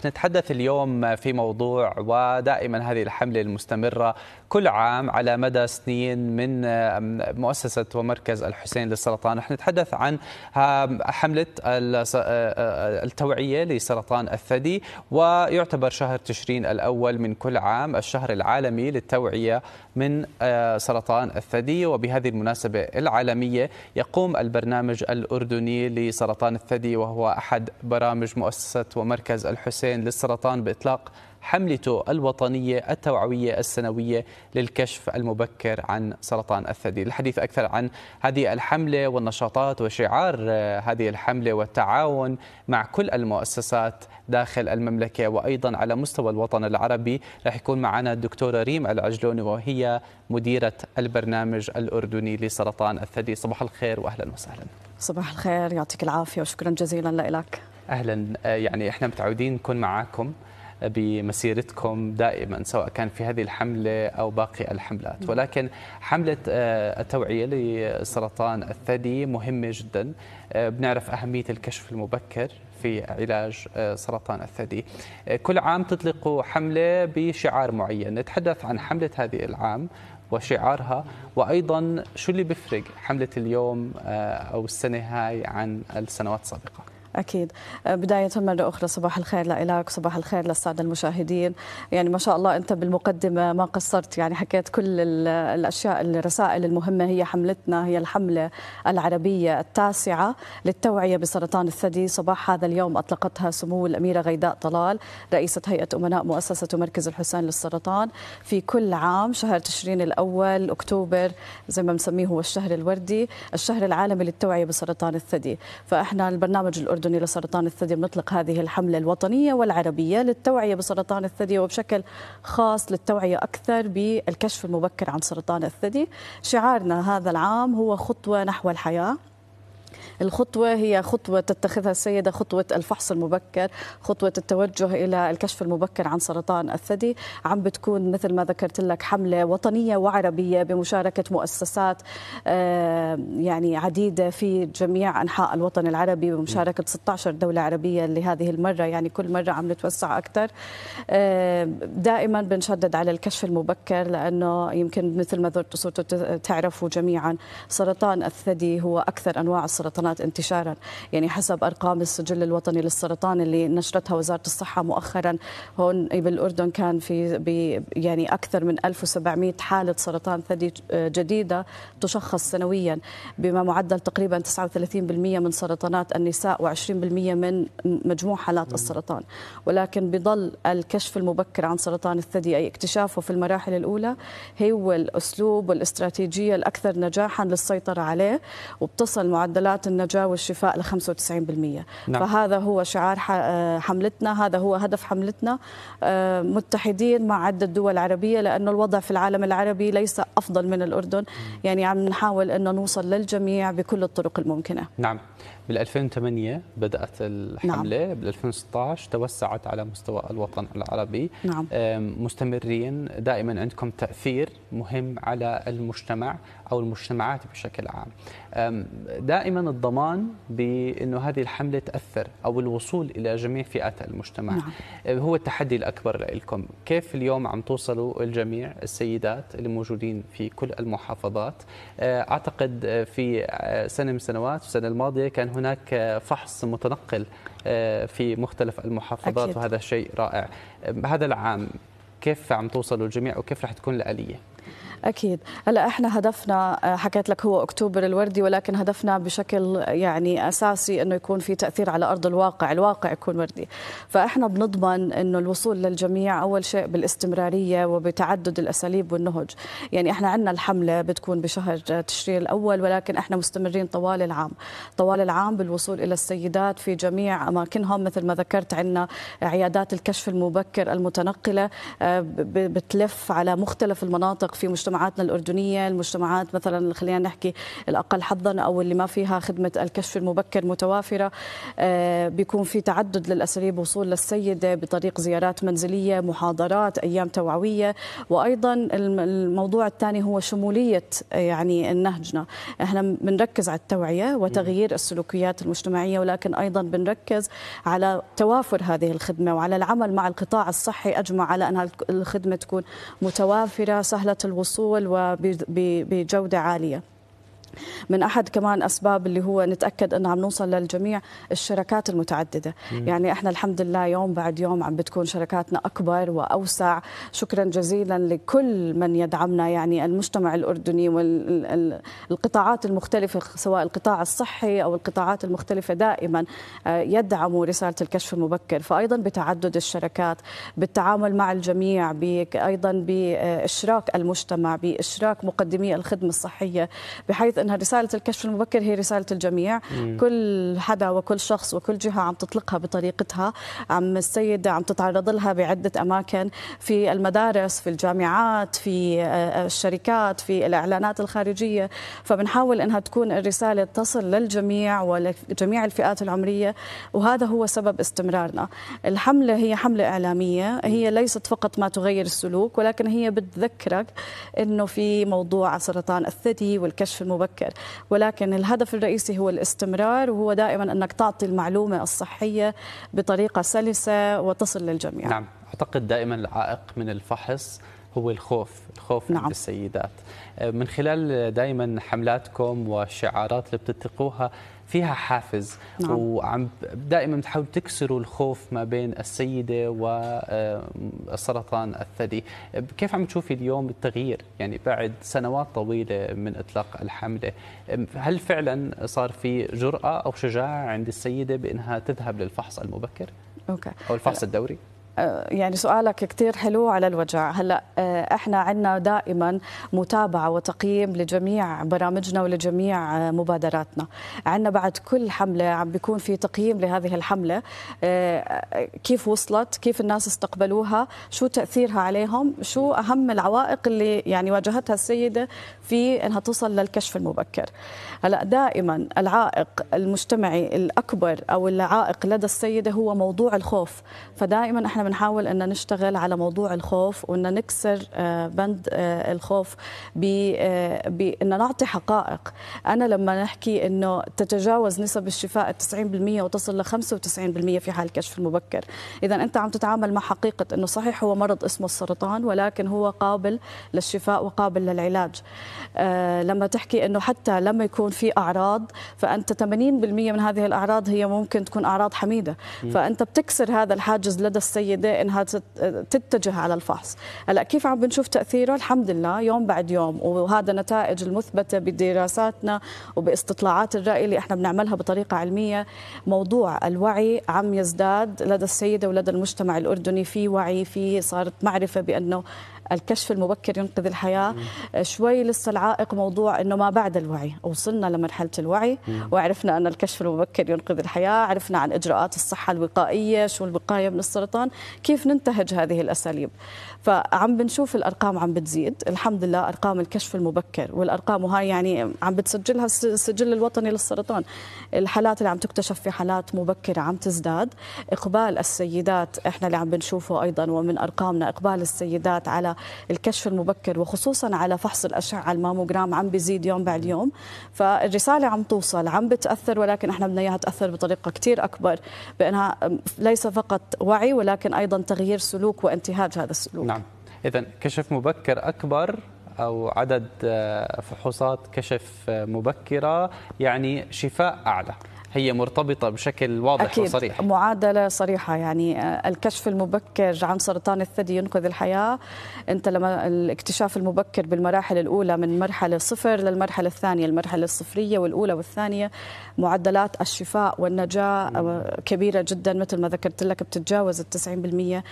رح نتحدث اليوم في موضوع ودائما هذه الحملة المستمرة كل عام على مدى سنين من مؤسسة ومركز الحسين للسرطان رح نتحدث عن حملة التوعية لسرطان الثدي ويعتبر شهر تشرين الأول من كل عام الشهر العالمي للتوعية من آه، سرطان الثدي وبهذه المناسبة العالمية يقوم البرنامج الأردني لسرطان الثدي وهو أحد برامج مؤسسة ومركز الحسين الحسين للسرطان بإطلاق حملته الوطنية التوعوية السنوية للكشف المبكر عن سرطان الثدي الحديث أكثر عن هذه الحملة والنشاطات وشعار آه، هذه الحملة والتعاون مع كل المؤسسات داخل المملكة وأيضا على مستوى الوطن العربي رح يكون معنا الدكتورة ريم العجلوني وهي مديرة البرنامج الأردني لسرطان الثدي صباح الخير وأهلا وسهلا صباح الخير يعطيك العافية وشكرا جزيلا لك اهلا آه، يعني احنا متعودين نكون معاكم آه، بمسيرتكم دائما سواء كان في هذه الحملة أو باقي الحملات نعم. ولكن حملة آه، التوعية لسرطان الثدي مهمة جدا بنعرف أهمية الكشف المبكر في علاج سرطان الثدي كل عام تطلقوا حملة بشعار معين نتحدث عن حملة هذه العام وشعارها وأيضا شو اللي بيفرق حملة اليوم أو السنة هاي عن السنوات السابقة أكيد آه، بداية مرة أخرى صباح الخير لإلك صباح الخير للسادة المشاهدين يعني ما شاء الله أنت بالمقدمة ما قصرت يعني حكيت كل الأشياء الرسائل المهمة هي حملتنا هي الحملة العربية التاسعة للتوعية بسرطان الثدي صباح هذا اليوم أطلقتها سمو الأميرة غيداء طلال رئيسة هيئة أمناء مؤسسة مركز الحسين للسرطان في كل عام شهر تشرين الأول أكتوبر زي ما بنسميه هو الشهر الوردي الشهر العالمي للتوعية بسرطان الثدي فإحنا البرنامج الأردني الأردني لسرطان الثدي مطلق هذه الحملة الوطنية والعربية للتوعية بسرطان الثدي وبشكل خاص للتوعية أكثر بالكشف المبكر عن سرطان الثدي شعارنا هذا العام هو خطوة نحو الحياة الخطوة هي خطوة تتخذها السيدة خطوة الفحص المبكر خطوة التوجه إلى الكشف المبكر عن سرطان الثدي عم بتكون مثل ما ذكرت لك حملة وطنية وعربية بمشاركة مؤسسات آه، يعني عديدة في جميع أنحاء الوطن العربي بمشاركة 16 دولة عربية لهذه المرة يعني كل مرة عم نتوسع أكثر آه، دائما بنشدد على الكشف المبكر لأنه يمكن مثل ما صرتوا تعرفوا جميعا سرطان الثدي هو أكثر أنواع السرطانات السرطانات انتشارا يعني حسب أرقام السجل الوطني للسرطان اللي نشرتها وزارة الصحة مؤخرا هون بالأردن كان في يعني أكثر من 1700 حالة سرطان ثدي جديدة تشخص سنويا بما معدل تقريبا 39% من سرطانات النساء و20% من مجموع حالات السرطان ولكن بضل الكشف المبكر عن سرطان الثدي أي اكتشافه في المراحل الأولى هو الأسلوب والاستراتيجية الأكثر نجاحا للسيطرة عليه وبتصل معدلات النجاة والشفاء ل 95% نعم. فهذا هو شعار آه، حملتنا هذا هو هدف حملتنا آه، متحدين مع عدة دول عربية لأن الوضع في العالم العربي ليس أفضل من الأردن يعني عم نحاول أن نوصل للجميع بكل الطرق الممكنة نعم بال 2008 بدات الحمله نعم. بال 2016 توسعت على مستوى الوطن العربي نعم. مستمرين دائما عندكم تاثير مهم على المجتمع او المجتمعات بشكل عام دائما الضمان بانه هذه الحمله تاثر او الوصول الى جميع فئات المجتمع نعم. هو التحدي الاكبر لكم كيف اليوم عم توصلوا الجميع السيدات اللي موجودين في كل المحافظات آه، اعتقد في آه، سنه من سنوات السنه الماضيه كان هناك فحص متنقل آه، في مختلف المحافظات أكيد. وهذا شيء رائع هذا العام كيف عم توصلوا الجميع وكيف رح تكون الآلية؟ اكيد هلا احنا هدفنا آه، حكيت لك هو اكتوبر الوردي ولكن هدفنا بشكل يعني اساسي انه يكون في تاثير على ارض الواقع الواقع يكون وردي فاحنا بنضمن انه الوصول للجميع اول شيء بالاستمراريه وبتعدد الاساليب والنهج يعني احنا عندنا الحمله بتكون بشهر تشرين الاول ولكن احنا مستمرين طوال العام طوال العام بالوصول الى السيدات في جميع اماكنهم مثل ما ذكرت عندنا عيادات الكشف المبكر المتنقله آه، بتلف على مختلف المناطق في مجتمع مجتمعاتنا الأردنية المجتمعات مثلا خلينا نحكي الأقل حظا أو اللي ما فيها خدمة الكشف المبكر متوافرة آه، بيكون في تعدد للأساليب وصول للسيدة بطريق زيارات منزلية محاضرات أيام توعوية وأيضا الموضوع الثاني هو شمولية آه، يعني نهجنا احنا بنركز على التوعية وتغيير السلوكيات المجتمعية ولكن أيضا بنركز على توافر هذه الخدمة وعلى العمل مع القطاع الصحي أجمع على أن الخدمة تكون متوافرة سهلة الوصول محصول وبجودة عالية من احد كمان اسباب اللي هو نتاكد انه عم نوصل للجميع الشركات المتعدده مم. يعني احنا الحمد لله يوم بعد يوم عم بتكون شركاتنا اكبر واوسع شكرا جزيلا لكل من يدعمنا يعني المجتمع الاردني والقطاعات المختلفه سواء القطاع الصحي او القطاعات المختلفه دائما آه، يدعموا رساله الكشف المبكر فايضا بتعدد الشركات بالتعامل مع الجميع ايضا باشراك المجتمع باشراك مقدمي الخدمه الصحيه بحيث انها رساله الكشف المبكر هي رساله الجميع م. كل حدا وكل شخص وكل جهه عم تطلقها بطريقتها عم السيده عم تتعرض لها بعده اماكن في المدارس في الجامعات في آه، الشركات في الاعلانات الخارجيه فبنحاول انها تكون الرساله تصل للجميع ولجميع الفئات العمريه وهذا هو سبب استمرارنا الحمله هي حمله اعلاميه هي ليست فقط ما تغير السلوك ولكن هي بتذكرك انه في موضوع سرطان الثدي والكشف المبكر مبكر ولكن الهدف الرئيسي هو الاستمرار وهو دائما أنك تعطي المعلومة الصحية بطريقة سلسة وتصل للجميع نعم أعتقد دائما العائق من الفحص هو الخوف الخوف نعم. عند السيدات آه، من خلال دائما حملاتكم والشعارات اللي بتتقوها فيها حافز نعم. وعم دائما بتحاولوا تكسروا الخوف ما بين السيده وسرطان آه، الثدي كيف عم تشوفي اليوم التغيير يعني بعد سنوات طويله من اطلاق الحمله آه، هل فعلا صار في جراه او شجاعه عند السيده بانها تذهب للفحص المبكر اوكي او الفحص الدوري آه، يعني سؤالك كثير حلو على الوجع هلا آه، احنا عندنا دائما متابعه وتقييم لجميع برامجنا ولجميع آه، مبادراتنا عندنا بعد كل حمله عم بيكون في تقييم لهذه الحمله كيف وصلت كيف الناس استقبلوها شو تاثيرها عليهم شو اهم العوائق اللي يعني واجهتها السيده في انها توصل للكشف المبكر هلا دائما العائق المجتمعي الاكبر او العائق لدى السيده هو موضوع الخوف فدائما احنا نحن بنحاول ان نشتغل على موضوع الخوف وان نكسر آه، بند آه، الخوف بان آه، نعطي حقائق انا لما نحكي انه تتجاوز نسب الشفاء 90% وتصل ل 95% في حال الكشف المبكر اذا انت عم تتعامل مع حقيقه انه صحيح هو مرض اسمه السرطان ولكن هو قابل للشفاء وقابل للعلاج لما تحكي انه حتى لما يكون في اعراض فانت 80% من هذه الاعراض هي ممكن تكون اعراض حميده فانت بتكسر هذا الحاجز لدى السيد جيده انها تتجه على الفحص هلا كيف عم بنشوف تاثيره الحمد لله يوم بعد يوم وهذا نتائج المثبته بدراساتنا وباستطلاعات الراي اللي احنا بنعملها بطريقه علميه موضوع الوعي عم يزداد لدى السيده ولدى المجتمع الاردني في وعي في صارت معرفه بانه الكشف المبكر ينقذ الحياه مم. آه، شوي لسه العائق موضوع انه ما بعد الوعي وصلنا لمرحله الوعي مم. وعرفنا ان الكشف المبكر ينقذ الحياه عرفنا عن اجراءات الصحه الوقائيه شو الوقايه من السرطان كيف ننتهج هذه الاساليب فعم بنشوف الارقام عم بتزيد الحمد لله ارقام الكشف المبكر والارقام وهاي يعني عم بتسجلها السجل الوطني للسرطان الحالات اللي عم تكتشف في حالات مبكره عم تزداد اقبال السيدات احنا اللي عم بنشوفه ايضا ومن ارقامنا اقبال السيدات على الكشف المبكر وخصوصا على فحص الأشعة الماموجرام عم بيزيد يوم بعد يوم فالرسالة عم توصل عم بتأثر ولكن احنا بدنا إياها تأثر بطريقة كتير أكبر بأنها ليس فقط وعي ولكن أيضا تغيير سلوك وانتهاج هذا السلوك نعم إذا كشف مبكر أكبر أو عدد فحوصات كشف مبكرة يعني شفاء أعلى هي مرتبطة بشكل واضح أكيد وصريح معادلة صريحة يعني آه، الكشف المبكر عن سرطان الثدي ينقذ الحياة أنت لما الاكتشاف المبكر بالمراحل الأولى من مرحلة صفر للمرحلة الثانية المرحلة الصفرية والأولى والثانية معدلات الشفاء والنجاة آه، كبيرة جدا مثل ما ذكرت لك بتتجاوز ال 90%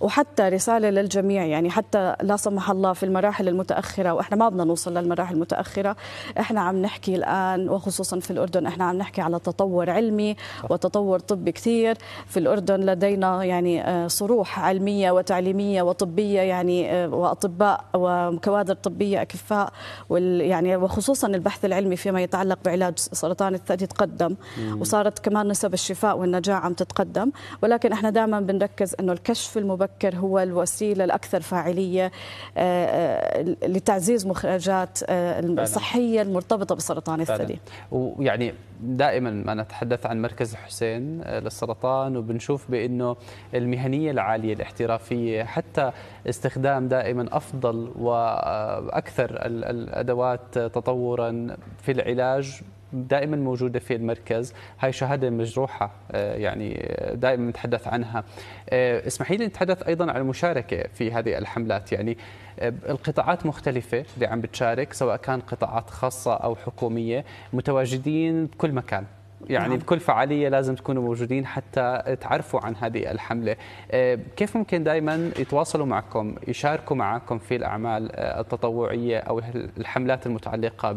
وحتى رسالة للجميع يعني حتى لا سمح الله في المراحل المتأخرة وإحنا ما بدنا نوصل للمراحل المتأخرة إحنا عم نحكي الآن وخصوصا في الأردن إحنا عم نحكي على تطور تطور علمي وتطور طبي كثير في الأردن لدينا يعني آه، صروح علمية وتعليمية وطبية يعني آه، وأطباء وكوادر طبية أكفاء يعني وخصوصا البحث العلمي فيما يتعلق بعلاج سرطان الثدي تقدم وصارت كمان نسب الشفاء والنجاة عم تتقدم ولكن احنا دائما بنركز انه الكشف المبكر هو الوسيله الاكثر فاعليه آه، لتعزيز مخرجات الصحيه المرتبطه بسرطان الثدي ويعني دائما نتحدث عن مركز حسين آه، للسرطان وبنشوف بأنه المهنية العالية الاحترافية حتى استخدام دائما أفضل وأكثر الأدوات تطورا في العلاج دائما موجوده في المركز هاي شهاده مجروحه آه، يعني دائما نتحدث عنها آه، اسمحي لي نتحدث ايضا عن المشاركه في هذه الحملات يعني القطاعات مختلفه اللي عم بتشارك سواء كان قطاعات خاصه او حكوميه متواجدين بكل مكان يعني نعم. بكل فعاليه لازم تكونوا موجودين حتى تعرفوا عن هذه الحمله آه، كيف ممكن دائما يتواصلوا معكم يشاركوا معكم في الاعمال آه، التطوعيه او الحملات المتعلقه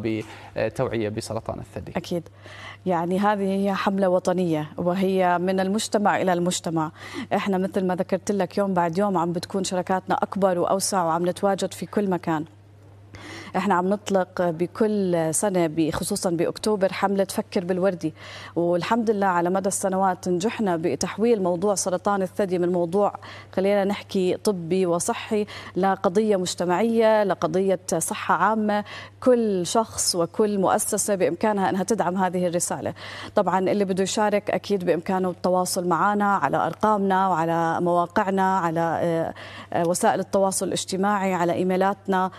بتوعيه بسرطان الثدي اكيد يعني هذه هي حمله وطنيه وهي من المجتمع الى المجتمع احنا مثل ما ذكرت لك يوم بعد يوم عم بتكون شركاتنا اكبر واوسع وعم نتواجد في كل مكان احنا عم نطلق بكل سنه خصوصا باكتوبر حمله فكر بالوردي والحمد لله على مدى السنوات نجحنا بتحويل موضوع سرطان الثدي من موضوع خلينا نحكي طبي وصحي لقضيه مجتمعيه لقضيه صحه عامه كل شخص وكل مؤسسه بامكانها انها تدعم هذه الرساله طبعا اللي بده يشارك اكيد بامكانه التواصل معنا على ارقامنا وعلى مواقعنا على آه، آه، وسائل التواصل الاجتماعي على ايميلاتنا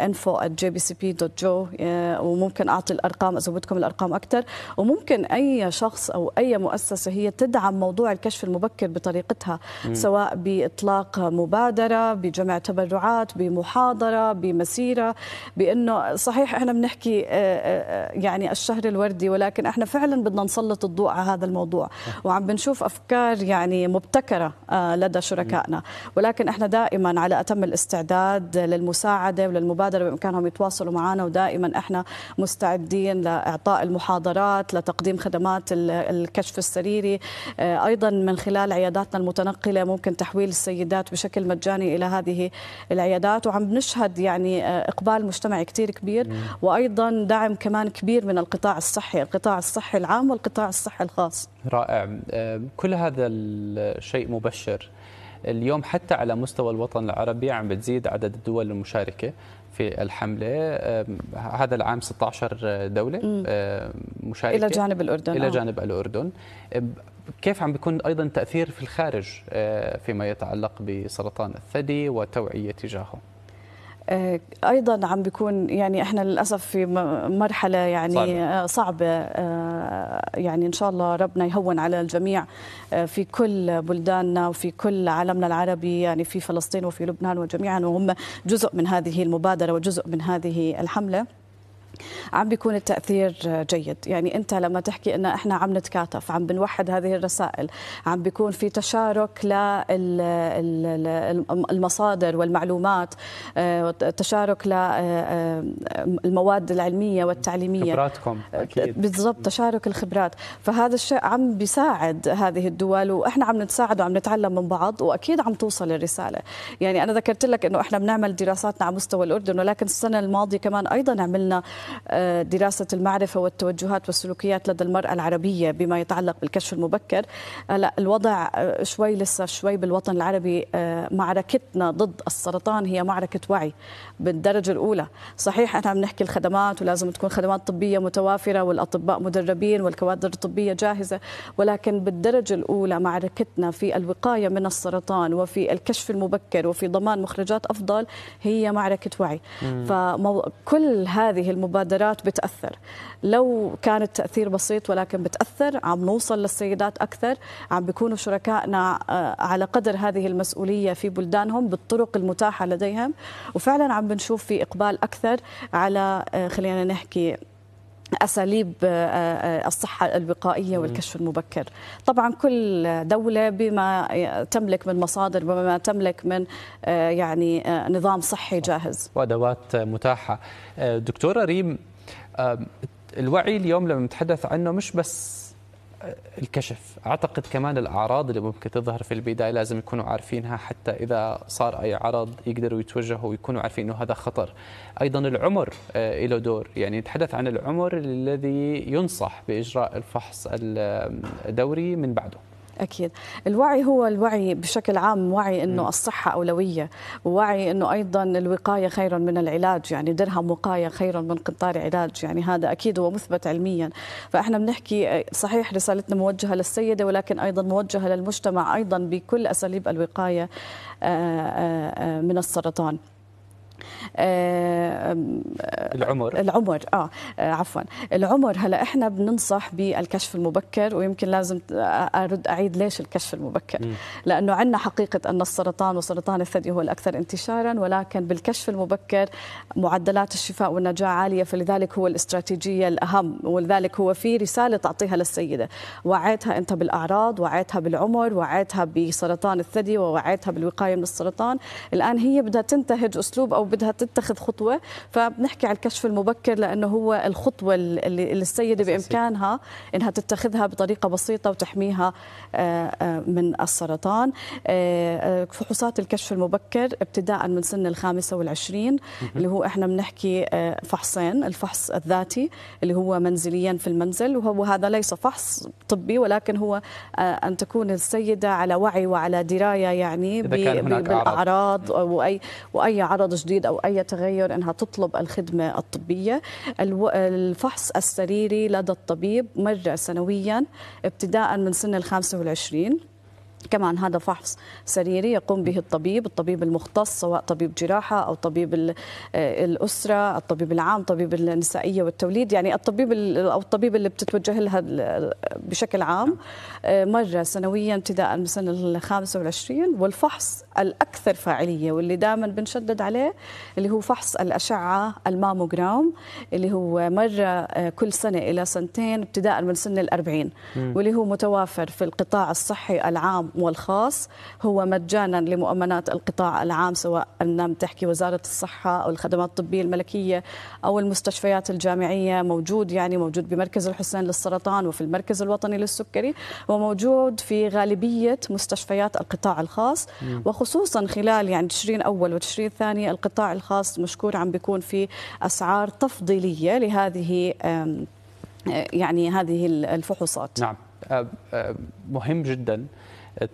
انفو آه، info@jbcp.jo uh, وممكن أعطي الأرقام إذا بدكم الأرقام أكثر وممكن أي شخص أو أي مؤسسة هي تدعم موضوع الكشف المبكر بطريقتها مم. سواء بإطلاق مبادرة بجمع تبرعات بمحاضرة بمسيرة بأنه صحيح إحنا بنحكي آه، آه، آه، يعني الشهر الوردي ولكن إحنا فعلا بدنا نسلط الضوء على هذا الموضوع وعم بنشوف أفكار يعني مبتكرة لدى شركائنا ولكن إحنا دائما على أتم الاستعداد للمساعدة وللمبادرة بإمكان بإمكانهم يتواصلوا معنا ودائما إحنا مستعدين لإعطاء المحاضرات لتقديم خدمات الكشف السريري آه، أيضا من خلال عياداتنا المتنقلة ممكن تحويل السيدات بشكل مجاني إلى هذه العيادات وعم نشهد يعني آه، إقبال مجتمعي كثير كبير وأيضا دعم كمان كبير من القطاع الصحي القطاع الصحي العام والقطاع الصحي الخاص رائع آه، كل هذا الشيء مبشر اليوم حتى على مستوى الوطن العربي عم بتزيد عدد الدول المشاركة في الحملة هذا العام 16 دولة مشاركة إلى جانب الأردن إلى آه. جانب الأردن كيف عم بيكون أيضا تأثير في الخارج آه، فيما يتعلق بسرطان الثدي وتوعية تجاهه آه، ايضا عم بيكون يعني احنا للاسف في مرحله يعني صعبه, آه، صعبة آه، يعني ان شاء الله ربنا يهون على الجميع في كل بلداننا وفي كل عالمنا العربي يعني في فلسطين وفي لبنان وجميعا وهم جزء من هذه المبادره وجزء من هذه الحمله عم بيكون التاثير جيد يعني انت لما تحكي ان احنا عم نتكاتف عم بنوحد هذه الرسائل عم بيكون في تشارك للمصادر والمعلومات آه، تشارك للمواد آه، آه، العلميه والتعليميه خبراتكم أكيد. بالضبط تشارك الخبرات فهذا الشيء عم بيساعد هذه الدول واحنا عم نتساعد وعم نتعلم من بعض واكيد عم توصل الرساله يعني انا ذكرت لك انه احنا بنعمل دراساتنا على مستوى الاردن ولكن السنه الماضيه كمان ايضا عملنا آه، دراسة المعرفة والتوجهات والسلوكيات لدى المرأة العربية بما يتعلق بالكشف المبكر هلا آه، الوضع شوي لسه شوي بالوطن العربي آه، معركتنا ضد السرطان هي معركة وعي بالدرجة الأولى صحيح أنا عم نحكي الخدمات ولازم تكون خدمات طبية متوافرة والأطباء مدربين والكوادر الطبية جاهزة ولكن بالدرجة الأولى معركتنا في الوقاية من السرطان وفي الكشف المبكر وفي ضمان مخرجات أفضل هي معركة وعي فكل هذه المباركة مبادرات بتأثر لو كان التأثير بسيط ولكن بتأثر عم نوصل للسيدات أكثر عم بيكونوا شركائنا آه، على قدر هذه المسؤولية في بلدانهم بالطرق المتاحة لديهم وفعلا عم بنشوف في إقبال أكثر على آه، خلينا نحكي اساليب آه، آه، الصحه الوقائيه والكشف المبكر. طبعا كل دوله بما تملك من مصادر وبما تملك من آه، يعني نظام صحي جاهز. وادوات متاحه. دكتوره ريم الوعي اليوم لما نتحدث عنه مش بس الكشف اعتقد كمان الاعراض اللي ممكن تظهر في البدايه لازم يكونوا عارفينها حتى اذا صار اي عرض يقدروا يتوجهوا ويكونوا عارفين انه هذا خطر ايضا العمر له آه، دور يعني نتحدث عن العمر الذي ينصح باجراء الفحص الدوري من بعده أكيد الوعي هو الوعي بشكل عام وعي أنه الصحة أولوية ووعي أنه أيضا الوقاية خير من العلاج يعني درهم وقاية خير من قنطار علاج يعني هذا أكيد هو مثبت علميا فإحنا بنحكي آه، صحيح رسالتنا موجهة للسيدة ولكن أيضا موجهة للمجتمع أيضا بكل أساليب الوقاية آه، آه، من السرطان آه، آه، العمر العمر آه،, اه عفوا العمر هلا احنا بننصح بالكشف المبكر ويمكن لازم ارد اعيد ليش الكشف المبكر م. لانه عندنا حقيقه ان السرطان وسرطان الثدي هو الاكثر انتشارا ولكن بالكشف المبكر معدلات الشفاء والنجاة عاليه فلذلك هو الاستراتيجيه الاهم ولذلك هو في رساله تعطيها للسيده وعيتها انت بالاعراض وعيتها بالعمر وعيتها بسرطان الثدي ووعيتها بالوقايه من السرطان الان هي بدها تنتهج اسلوب او بدها تتخذ خطوه فبنحكي على الكشف المبكر لانه هو الخطوه اللي السيده بامكانها انها تتخذها بطريقه بسيطه وتحميها آه، آه، من السرطان آه، فحوصات الكشف المبكر ابتداء من سن الخامسه والعشرين اللي هو احنا بنحكي فحصين الفحص الذاتي اللي هو منزليا في المنزل وهو هذا ليس فحص طبي ولكن هو ان تكون السيده على وعي وعلى درايه يعني بالاعراض واي واي عرض جديد او أي تغير أنها تطلب الخدمة الطبية الفحص السريري لدى الطبيب مرة سنويا ابتداء من سن الخامسة والعشرين كمان هذا فحص سريري يقوم به الطبيب الطبيب المختص سواء طبيب جراحة أو طبيب آه، الأسرة الطبيب العام طبيب النسائية والتوليد يعني الطبيب أو الطبيب اللي بتتوجه لها بشكل عام آه، مرة سنويا ابتداء من سنة ال 25 والفحص الأكثر فاعلية واللي دائما بنشدد عليه اللي هو فحص الأشعة الماموجرام اللي هو مرة آه، كل سنة إلى سنتين ابتداء من سن الأربعين واللي هو متوافر في القطاع الصحي العام والخاص هو مجانا لمؤمنات القطاع العام سواء أن تحكي وزارة الصحة أو الخدمات الطبية الملكية أو المستشفيات الجامعية موجود يعني موجود بمركز الحسين للسرطان وفي المركز الوطني للسكري وموجود في غالبية مستشفيات القطاع الخاص وخصوصا خلال يعني تشرين أول وتشرين ثاني القطاع الخاص مشكور عم بيكون في أسعار تفضيلية لهذه آه، يعني هذه الفحوصات نعم آه، آه، مهم جدا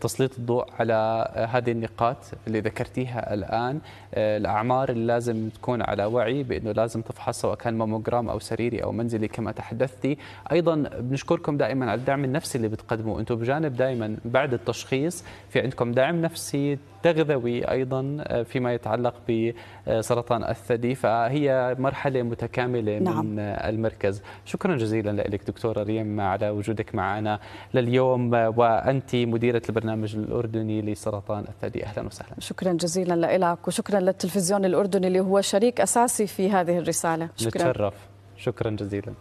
تسليط الضوء على هذه النقاط اللي ذكرتيها الآن آه، الأعمار اللي لازم تكون على وعي بأنه لازم تفحص سواء كان ماموجرام أو سريري أو منزلي كما تحدثتي أيضا بنشكركم دائما على الدعم النفسي اللي بتقدموه أنتم بجانب دائما بعد التشخيص في عندكم دعم نفسي تغذوي أيضا آه، فيما يتعلق بسرطان الثدي فهي مرحلة متكاملة نعم. من المركز شكرا جزيلا لك دكتورة ريم على وجودك معنا لليوم وأنت مديرة البرنامج البرنامج الأردني لسرطان الثدي أهلا وسهلا شكرا جزيلا لك وشكرا للتلفزيون الأردني اللي هو شريك أساسي في هذه الرسالة شكرا نتشرف شكرا جزيلا